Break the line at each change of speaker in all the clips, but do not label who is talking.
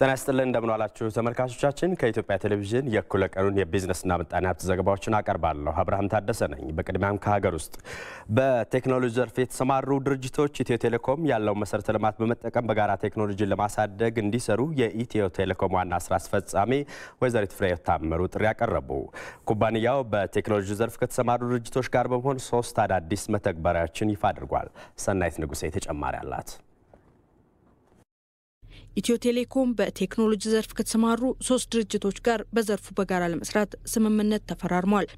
ጤና ይስጥልን እንደምን ዋላችሁ ተመልካቾቻችን። ከኢትዮጵያ ቴሌቪዥን የእኩለ ቀኑን የቢዝነስና ምጣኔ ሀብት ዘገባዎችን አቀርባለሁ። አብርሃም ታደሰ ነኝ። በቅድሚያም ከሀገር ውስጥ በቴክኖሎጂ ዘርፍ የተሰማሩ ድርጅቶች ኢትዮ ቴሌኮም ያለውን መሰረተ ልማት በመጠቀም በጋራ ቴክኖሎጂን ለማሳደግ እንዲሰሩ የኢትዮ ቴሌኮም ዋና ስራ አስፈጻሚ ወይዘሪት ፍሬሕይወት ታምሩ ጥሪ አቀረቡ። ኩባንያው በቴክኖሎጂ ዘርፍ ከተሰማሩ ድርጅቶች ጋር በመሆን ሶስት አዳዲስ መተግበሪያዎችን ይፋ አድርጓል። ሰናይት ንጉሴ ተጨማሪ አላት።
ኢትዮ ቴሌኮም በቴክኖሎጂ ዘርፍ ከተሰማሩ ሶስት ድርጅቶች ጋር በዘርፉ በጋራ ለመስራት ስምምነት ተፈራርሟል።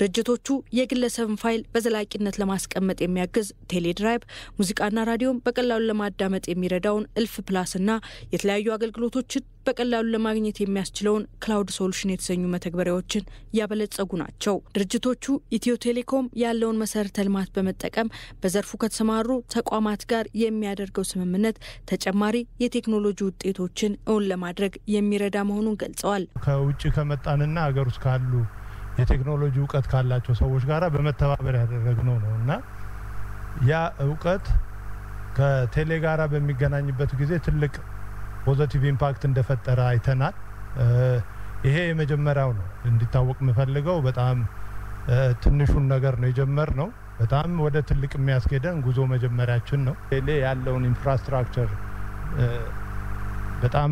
ድርጅቶቹ የግለሰብን ፋይል በዘላቂነት ለማስቀመጥ የሚያግዝ ቴሌድራይቭ፣ ሙዚቃና ራዲዮም በቀላሉ ለማዳመጥ የሚረዳውን እልፍ ፕላስና የተለያዩ አገልግሎቶችን በቀላሉ ለማግኘት የሚያስችለውን ክላውድ ሶሉሽን የተሰኙ መተግበሪያዎችን ያበለጸጉ ናቸው። ድርጅቶቹ ኢትዮ ቴሌኮም ያለውን መሰረተ ልማት በመጠቀም በዘርፉ ከተሰማሩ ተቋማት ጋር የሚያደርገው ስምምነት ተጨማሪ የቴክኖሎጂ ውጤቶችን እውን ለማድረግ የሚረዳ መሆኑን ገልጸዋል።
ከውጭ ከመጣንና ሀገር ውስጥ ካሉ የቴክኖሎጂ እውቀት ካላቸው ሰዎች ጋር በመተባበር ያደረግነው ነው እና ያ እውቀት ከቴሌ ጋራ በሚገናኝበት ጊዜ ትልቅ ፖዘቲቭ ኢምፓክት እንደፈጠረ አይተናል። ይሄ የመጀመሪያው ነው። እንዲታወቅ የምፈልገው በጣም ትንሹን ነገር ነው የጀመር ነው። በጣም ወደ ትልቅ የሚያስኬደን ጉዞ መጀመሪያችን ነው። ቴሌ ያለውን ኢንፍራስትራክቸር በጣም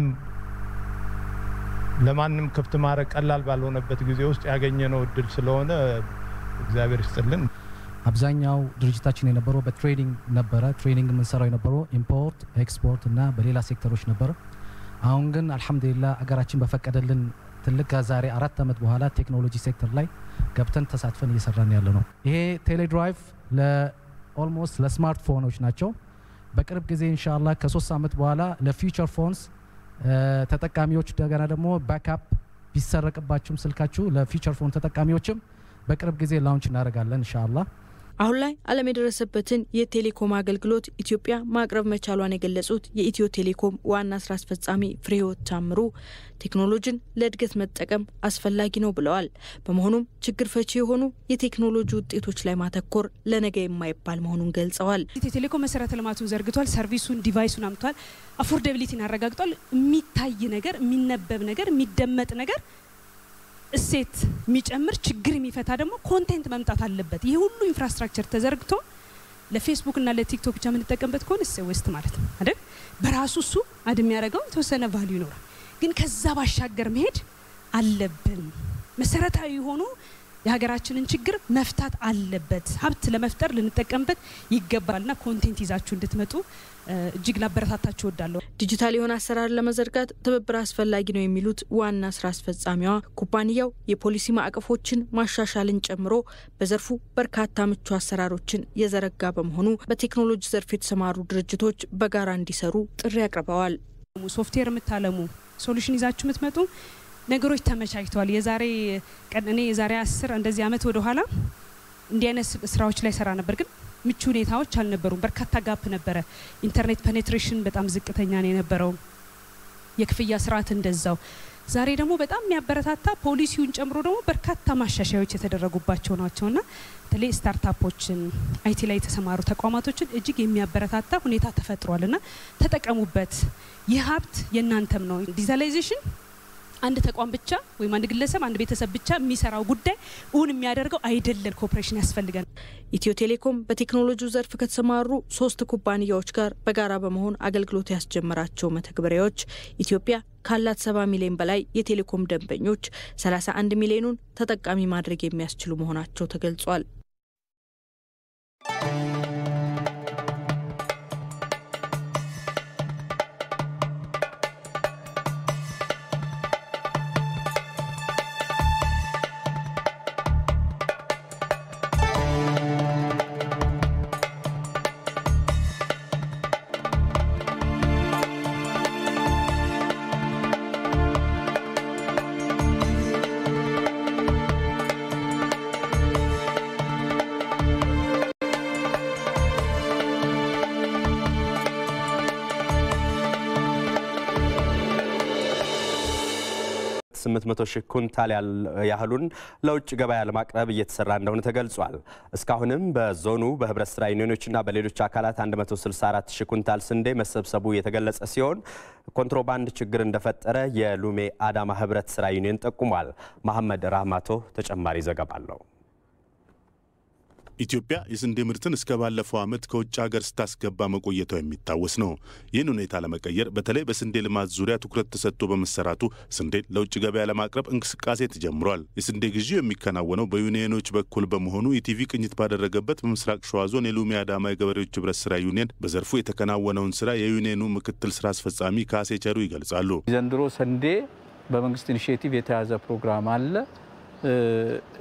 ለማንም ክፍት ማድረግ ቀላል ባልሆነበት ጊዜ ውስጥ ያገኘነው እድል ስለሆነ እግዚአብሔር ይስጥልን።
አብዛኛው ድርጅታችን የነበረው በትሬኒንግ ነበረ። ትሬኒንግ የምንሰራው የነበረው ኢምፖርት፣ ኤክስፖርት እና በሌላ ሴክተሮች ነበር። አሁን ግን አልሐምዱሊላ አገራችን በፈቀደልን ትልቅ ከዛሬ አራት ዓመት በኋላ ቴክኖሎጂ ሴክተር ላይ ገብተን ተሳትፈን እየሰራን ያለ ነው። ይሄ ቴሌድራይቭ ለኦልሞስት ለስማርትፎኖች ናቸው። በቅርብ ጊዜ እንሻላ ከሶስት ዓመት በኋላ ለፊውቸር ፎንስ ተጠቃሚዎች እንደገና ደግሞ ባክአፕ ቢሰረቅባችሁም ስልካችሁ ለፊቸር ፎን ተጠቃሚዎችም በቅርብ ጊዜ ላውንች እናደርጋለን ኢንሻአላህ።
አሁን ላይ ዓለም የደረሰበትን የቴሌኮም አገልግሎት ኢትዮጵያ ማቅረብ መቻሏን የገለጹት የኢትዮ ቴሌኮም ዋና ስራ አስፈጻሚ ፍሬህይወት ታምሩ ቴክኖሎጂን ለእድገት መጠቀም አስፈላጊ ነው ብለዋል። በመሆኑም ችግር ፈቺ የሆኑ
የቴክኖሎጂ ውጤቶች ላይ ማተኮር ለነገ የማይባል መሆኑን ገልጸዋል። ቴሌኮም መሰረተ ልማቱን ዘርግቷል፣ ሰርቪሱን፣ ዲቫይሱን አምቷል፣ አፎርደብሊቲን አረጋግጧል። የሚታይ ነገር፣ የሚነበብ ነገር፣ የሚደመጥ ነገር እሴት የሚጨምር ችግር የሚፈታ ደግሞ ኮንቴንት መምጣት አለበት። ይህ ሁሉ ኢንፍራስትራክቸር ተዘርግቶ ለፌስቡክ እና ለቲክቶክ ብቻ የምንጠቀምበት ከሆነ እሴ ዌስት ማለት ነው አይደል? በራሱ እሱ አድ የሚያደርገው የተወሰነ ቫልዩ ይኖራል። ግን ከዛ ባሻገር መሄድ አለብን። መሰረታዊ የሆኑ የሀገራችንን ችግር መፍታት አለበት። ሀብት ለመፍጠር ልንጠቀምበት ይገባልና ኮንቴንት ይዛችሁ እንድትመጡ እጅግ ላበረታታችሁ እወዳለሁ። ዲጂታል የሆነ አሰራር ለመዘርጋት ትብብር አስፈላጊ
ነው የሚሉት ዋና ስራ አስፈጻሚዋ ኩባንያው የፖሊሲ ማዕቀፎችን ማሻሻልን ጨምሮ በዘርፉ በርካታ ምቹ አሰራሮችን የዘረጋ በመሆኑ በቴክኖሎጂ ዘርፍ የተሰማሩ
ድርጅቶች በጋራ እንዲሰሩ ጥሪ አቅርበዋል። ሶፍትዌር የምታለሙ ሶሉሽን ይዛችሁ የምትመጡ ነገሮች ተመቻችተዋል። የዛሬ ቀን እኔ የዛሬ አስር እንደዚህ አመት ወደ ኋላ እንዲህ አይነት ስራዎች ላይ ሰራ ነበር፣ ግን ምቹ ሁኔታዎች አልነበሩም። በርካታ ጋፕ ነበረ። ኢንተርኔት ፔኔትሬሽን በጣም ዝቅተኛ ነው የነበረው። የክፍያ ስርዓት እንደዛው። ዛሬ ደግሞ በጣም የሚያበረታታ ፖሊሲውን ጨምሮ ደግሞ በርካታ ማሻሻያዎች የተደረጉባቸው ና በተለይ ስታርታፖችን አይቲ ላይ የተሰማሩ ተቋማቶችን እጅግ የሚያበረታታ ሁኔታ ና ተጠቀሙበት። ይህ ሀብት የእናንተም ነው። ዲጂታላይዜሽን አንድ ተቋም ብቻ ወይም አንድ ግለሰብ አንድ ቤተሰብ ብቻ የሚሰራው ጉዳይ እውን የሚያደርገው አይደለም። ኮኦፕሬሽን ያስፈልገናል። ኢትዮ ቴሌኮም በቴክኖሎጂው ዘርፍ ከተሰማሩ ሶስት
ኩባንያዎች ጋር በጋራ በመሆን አገልግሎት ያስጀመራቸው መተግበሪያዎች ኢትዮጵያ ካላት 70 ሚሊዮን በላይ የቴሌኮም ደንበኞች 31 ሚሊዮኑን ተጠቃሚ ማድረግ የሚያስችሉ መሆናቸው ተገልጿል።
800 ሺህ ኩንታል ያህሉን ለውጭ ገበያ ለማቅረብ እየተሰራ እንደሆነ ተገልጿል። እስካሁንም በዞኑ በህብረት ስራ ዩኒዮኖችና በሌሎች አካላት 164 ሺህ ኩንታል ስንዴ መሰብሰቡ የተገለጸ ሲሆን ኮንትሮባንድ ችግር እንደፈጠረ
የሉሜ አዳማ ህብረት ስራ ዩኒዮን ጠቁሟል። መሐመድ ራህማቶ ተጨማሪ ዘገባ አለው። ኢትዮጵያ የስንዴ ምርትን እስከ ባለፈው ዓመት ከውጭ ሀገር ስታስገባ መቆየቷ የሚታወስ ነው። ይህን ሁኔታ ለመቀየር በተለይ በስንዴ ልማት ዙሪያ ትኩረት ተሰጥቶ በመሰራቱ ስንዴን ለውጭ ገበያ ለማቅረብ እንቅስቃሴ ተጀምሯል። የስንዴ ግዢው የሚከናወነው በዩኒየኖች በኩል በመሆኑ ኢቲቪ ቅኝት ባደረገበት በምስራቅ ሸዋ ዞን የሉሚ አዳማ የገበሬዎች ህብረት ስራ ዩኒየን በዘርፉ የተከናወነውን ስራ የዩኒየኑ ምክትል ስራ አስፈጻሚ ካሴ ቸሩ ይገልጻሉ። ዘንድሮ ስንዴ
በመንግስት ኢኒሽቲቭ የተያዘ ፕሮግራም አለ።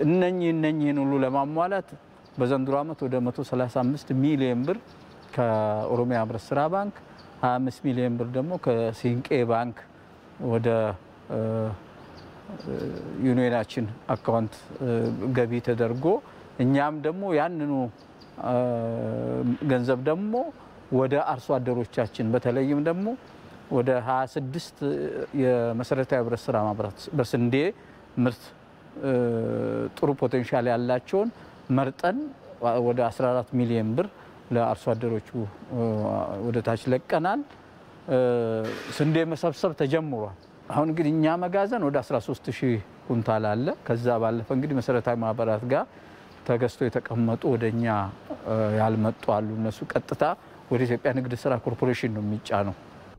እነኚህ እነኚህን ሁሉ ለማሟላት በዘንድሮ ዓመት ወደ 135 ሚሊዮን ብር ከኦሮሚያ ህብረት ስራ ባንክ 25 ሚሊዮን ብር ደግሞ ከሲንቄ ባንክ ወደ ዩኒየናችን አካውንት ገቢ ተደርጎ እኛም ደግሞ ያንኑ ገንዘብ ደግሞ ወደ አርሶ አደሮቻችን በተለይም ደግሞ ወደ 26 የመሰረታዊ ህብረት ስራ ማህበራት በስንዴ ምርት ጥሩ ፖቴንሻል ያላቸውን መርጠን ወደ 14 ሚሊዮን ብር ለአርሶ አደሮቹ ወደ ታች ለቀናል። ስንዴ መሰብሰብ ተጀምሯል። አሁን እንግዲህ እኛ መጋዘን ወደ 13 ሺህ ኩንታል አለ። ከዛ ባለፈ እንግዲህ መሰረታዊ ማህበራት ጋር ተገዝቶ የተቀመጡ ወደ እኛ ያልመጡ አሉ። እነሱ ቀጥታ ወደ ኢትዮጵያ ንግድ ስራ ኮርፖሬሽን ነው የሚጫነው።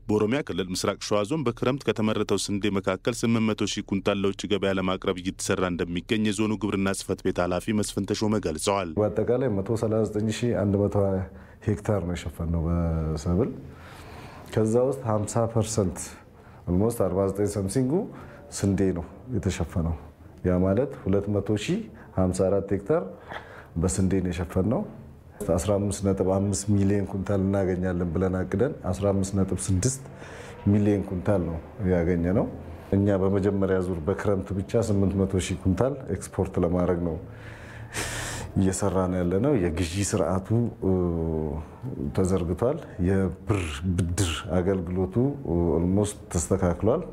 በኦሮሚያ ክልል ምስራቅ ሸዋ ዞን በክረምት ከተመረተው ስንዴ መካከል 800 ሺህ ኩንታል ለውጭ ገበያ ለማቅረብ እየተሰራ እንደሚገኝ የዞኑ ግብርና ጽህፈት ቤት ኃላፊ መስፍን ተሾመ ገልጸዋል።
በአጠቃላይ 139120 ሄክታር ነው የሸፈነው በሰብል ከዛ ውስጥ 50 ፐርሰንት ኦልሞስት 49 ሰምሲንጉ ስንዴ ነው የተሸፈነው። ያ ማለት 254 ሄክታር በስንዴ ነው የሸፈነው። 15.5 ሚሊዮን ኩንታል እናገኛለን ብለን አቅደን 15.6 ሚሊዮን ኩንታል ነው ያገኘ ነው። እኛ በመጀመሪያ ዙር በክረምት ብቻ 800 ሺህ ኩንታል ኤክስፖርት ለማድረግ ነው ነው ያለ ነው። የግዢ ስርዓቱ ተዘርግቷል።
የብር ብድር አገልግሎቱ ኦልሞስት ተስተካክሏል።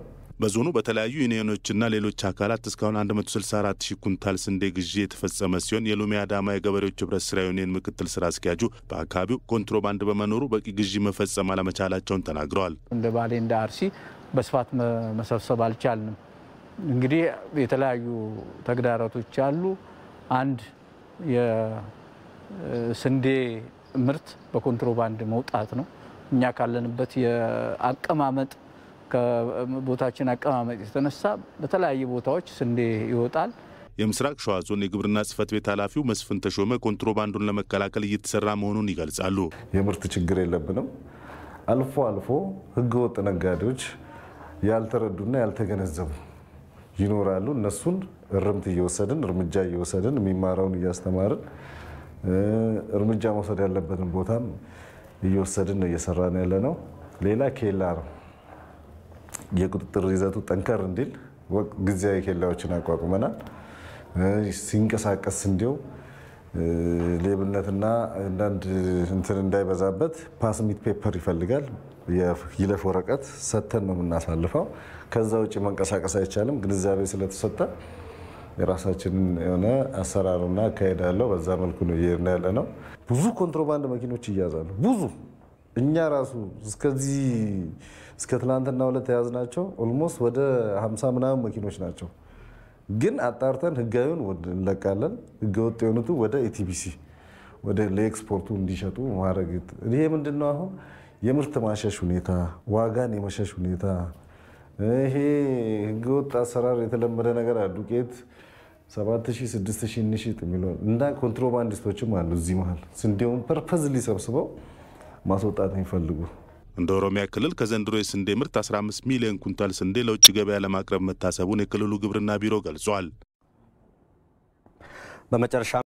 በዞኑ በተለያዩ ዩኒዮኖችና ሌሎች አካላት እስካሁን 164 ሺህ ኩንታል ስንዴ ግዢ የተፈጸመ ሲሆን የሎሚ አዳማ የገበሬዎች ህብረት ስራ ዩኒየን ምክትል ስራ አስኪያጁ በአካባቢው ኮንትሮባንድ በመኖሩ በቂ ግዢ መፈጸም አለመቻላቸውን ተናግረዋል።
እንደ ባሌ እንደ አርሲ በስፋት መሰብሰብ አልቻልንም። እንግዲህ የተለያዩ ተግዳሮቶች አሉ። አንድ የስንዴ ምርት በኮንትሮባንድ መውጣት ነው። እኛ ካለንበት የአቀማመጥ ከቦታችን አቀማመጥ የተነሳ በተለያዩ ቦታዎች ስንዴ ይወጣል።
የምስራቅ ሸዋ ዞን የግብርና ጽፈት ቤት ኃላፊው መስፍን ተሾመ ኮንትሮባንዱን ለመከላከል እየተሰራ መሆኑን ይገልጻሉ። የምርት ችግር የለብንም።
አልፎ አልፎ ህገወጥ ነጋዴዎች ያልተረዱና ያልተገነዘቡ ይኖራሉ። እነሱን እርምት እየወሰድን እርምጃ እየወሰድን የሚማረውን እያስተማርን እርምጃ መውሰድ ያለበትን ቦታም እየወሰድን እየሰራን ያለ ነው። ሌላ ኬላ ነው የቁጥጥር ይዘቱ ጠንከር እንዲል ጊዜያዊ ኬላዎችን አቋቁመናል። ሲንቀሳቀስ እንዲው ሌብነትና አንዳንድ እንትን እንዳይበዛበት ፓስሚት ፔፐር ይፈልጋል። ይለፍ ወረቀት ሰተን ነው የምናሳልፈው። ከዛ ውጭ መንቀሳቀስ አይቻልም። ግንዛቤ ስለተሰጠ የራሳችንን የሆነ አሰራርና አካሄድ አለው። በዛ መልኩ ነው እየሄድን ያለ ነው። ብዙ ኮንትሮባንድ መኪኖች ይያዛሉ ብዙ እኛ ራሱ እስከዚህ እስከ ትላንትና ሁለት የያዝናቸው ኦልሞስት ወደ 50 ምናምን መኪኖች ናቸው። ግን አጣርተን ህጋዊውን እንለቃለን፣ ህገወጥ የሆኑቱ ወደ ኤቲቢሲ ወደ ለኤክስፖርቱ እንዲሸጡ ማድረግ። ይሄ ምንድን ነው? አሁን የምርት ማሸሽ ሁኔታ፣ ዋጋን የመሸሽ ሁኔታ፣ ይሄ ህገወጥ አሰራር የተለመደ ነገር ዱቄት 7000፣ 6000 እንሽጥ የሚለው እና ኮንትሮባንዲስቶችም አሉ እዚህ መሀል ስንዴውን ፐርፐዝ ሊሰብስበው ማስወጣት
የሚፈልጉ እንደ ኦሮሚያ ክልል ከዘንድሮ የስንዴ ምርት 15 ሚሊዮን ኩንታል ስንዴ ለውጭ ገበያ ለማቅረብ መታሰቡን የክልሉ ግብርና ቢሮ ገልጿል። በመጨረሻ